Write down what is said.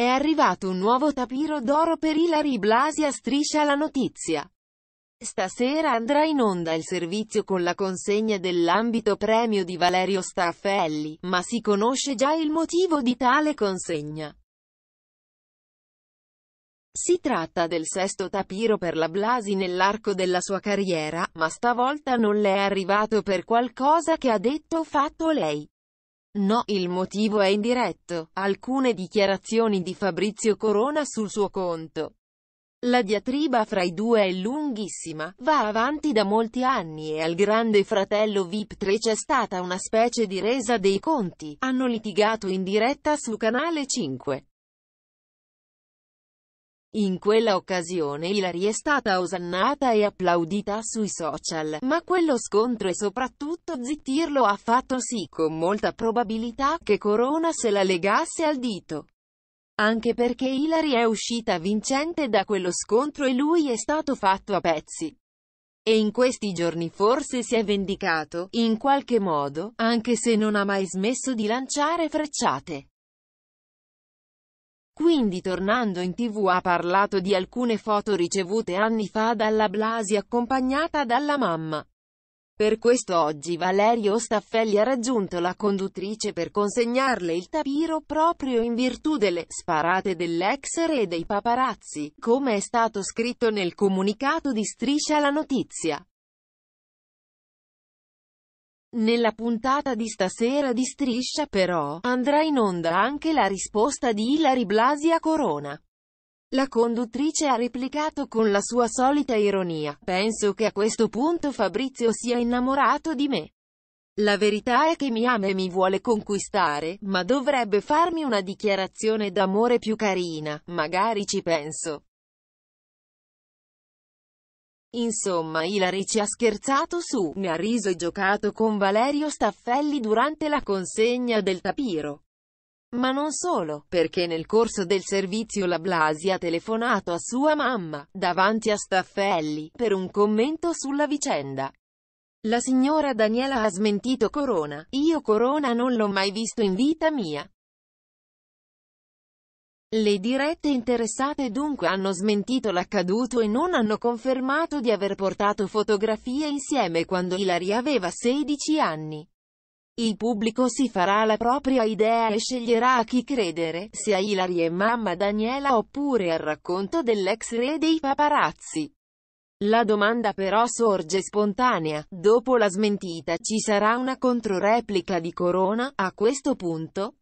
È arrivato un nuovo tapiro d'oro per Ilari Blasi a Striscia la Notizia. Stasera andrà in onda il servizio con la consegna dell'ambito premio di Valerio Staffelli, ma si conosce già il motivo di tale consegna. Si tratta del sesto tapiro per la Blasi nell'arco della sua carriera, ma stavolta non le è arrivato per qualcosa che ha detto o fatto lei. No, il motivo è indiretto. Alcune dichiarazioni di Fabrizio Corona sul suo conto. La diatriba fra i due è lunghissima, va avanti da molti anni e al grande fratello VIP 3 c'è stata una specie di resa dei conti, hanno litigato in diretta su Canale 5. In quella occasione Hilary è stata osannata e applaudita sui social, ma quello scontro e soprattutto zittirlo ha fatto sì con molta probabilità che Corona se la legasse al dito. Anche perché Hilary è uscita vincente da quello scontro e lui è stato fatto a pezzi. E in questi giorni forse si è vendicato, in qualche modo, anche se non ha mai smesso di lanciare frecciate. Quindi tornando in tv ha parlato di alcune foto ricevute anni fa dalla Blasi accompagnata dalla mamma. Per questo oggi Valerio Staffelli ha raggiunto la conduttrice per consegnarle il tapiro proprio in virtù delle sparate dell'ex re dei paparazzi, come è stato scritto nel comunicato di Striscia la Notizia. Nella puntata di stasera di Striscia però, andrà in onda anche la risposta di Ilari Blasi a Corona. La conduttrice ha replicato con la sua solita ironia, penso che a questo punto Fabrizio sia innamorato di me. La verità è che mi ama e mi vuole conquistare, ma dovrebbe farmi una dichiarazione d'amore più carina, magari ci penso. Insomma Ilari ci ha scherzato su, ne ha riso e giocato con Valerio Staffelli durante la consegna del tapiro. Ma non solo, perché nel corso del servizio la Blasi ha telefonato a sua mamma, davanti a Staffelli, per un commento sulla vicenda. La signora Daniela ha smentito Corona, io Corona non l'ho mai visto in vita mia. Le dirette interessate dunque hanno smentito l'accaduto e non hanno confermato di aver portato fotografie insieme quando Ilaria aveva 16 anni. Il pubblico si farà la propria idea e sceglierà a chi credere, se a Ilaria e mamma Daniela oppure al racconto dell'ex re dei paparazzi. La domanda però sorge spontanea, dopo la smentita ci sarà una controreplica di Corona, a questo punto,